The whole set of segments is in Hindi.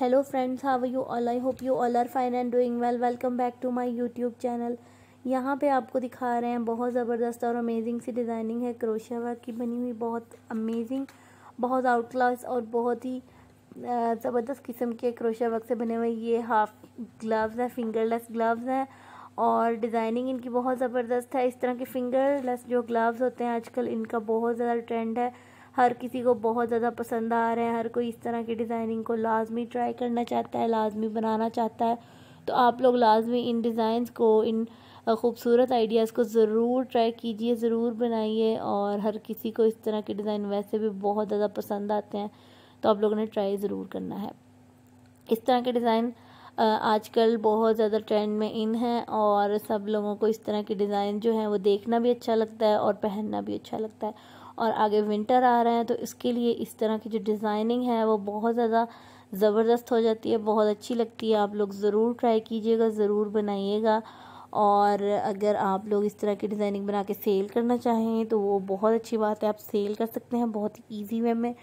hello friends how you all I hope you all are fine and doing well welcome back to my YouTube channel यहाँ पे आपको दिखा रहे हैं बहुत ज़बरदस्त और अमेजिंग सी डिज़ाइनिंग है क्रोशिया वर्क की बनी हुई बहुत अमेजिंग बहुत आउट क्लास और बहुत ही ज़बरदस्त किस्म के क्रोशिया वर्क से बने हुए ये हाफ ग्लव्स हैं फिंगरलेस ग्लव्स हैं और डिज़ाइनिंग इनकी बहुत ज़बरदस्त है इस तरह के फिंगरलेस जो ग्लव्स होते हैं आजकल इनका बहुत ज़्यादा ट्रेंड है हर किसी को बहुत ज़्यादा पसंद आ रहे हैं हर कोई इस तरह की डिज़ाइनिंग को लाजमी ट्राई करना चाहता है लाजमी बनाना चाहता है तो आप लोग लाजमी इन डिज़ाइन को इन खूबसूरत आइडियाज़ को ज़रूर ट्राई कीजिए ज़रूर बनाइए और हर किसी को इस तरह के डिज़ाइन वैसे भी बहुत ज़्यादा पसंद आते हैं तो आप लोगों ने ट्राई ज़रूर करना है इस तरह के डिज़ाइन आजकल बहुत ज़्यादा ट्रेंड में इन है और सब लोगों को इस तरह के डिज़ाइन जो हैं वो देखना भी अच्छा लगता है और पहनना भी अच्छा लगता है और आगे विंटर आ रहे हैं तो इसके लिए इस तरह की जो डिज़ाइनिंग है वो बहुत ज़्यादा ज़बरदस्त हो जाती है बहुत अच्छी लगती है आप लोग ज़रूर ट्राई कीजिएगा ज़रूर बनाइएगा और अगर आप लोग इस तरह की डिज़ाइनिंग बना के सेल करना चाहें तो वो बहुत अच्छी बात है आप सेल कर सकते हैं बहुत ही ईजी वे में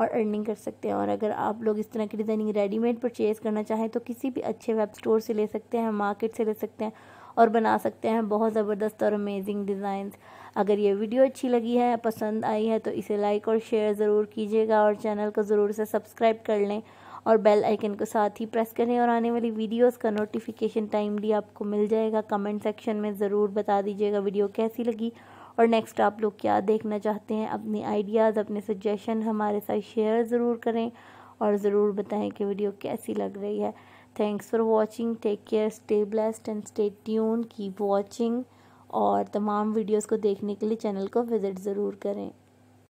और अर्निंग कर सकते हैं और अगर आप लोग इस तरह की डिज़ाइनिंग रेडीमेड परचेज़ करना चाहें तो किसी भी अच्छे वेब स्टोर से ले सकते हैं मार्केट से ले सकते हैं और बना सकते हैं बहुत ज़बरदस्त और अमेजिंग डिजाइन अगर ये वीडियो अच्छी लगी है पसंद आई है तो इसे लाइक और शेयर ज़रूर कीजिएगा और चैनल को ज़रूर से सब्सक्राइब कर लें और बेल आइकन को साथ ही प्रेस करें और आने वाली वीडियोस का नोटिफिकेशन टाइम भी आपको मिल जाएगा कमेंट सेक्शन में ज़रूर बता दीजिएगा वीडियो कैसी लगी और नेक्स्ट आप लोग क्या देखना चाहते हैं अपने आइडियाज़ अपने सजेशन हमारे साथ शेयर ज़रूर करें और ज़रूर बताएं कि वीडियो कैसी लग रही है thanks for watching take care stay blessed and stay tune keep watching और तमाम वीडियोज़ को देखने के लिए चैनल को विज़िट ज़रूर करें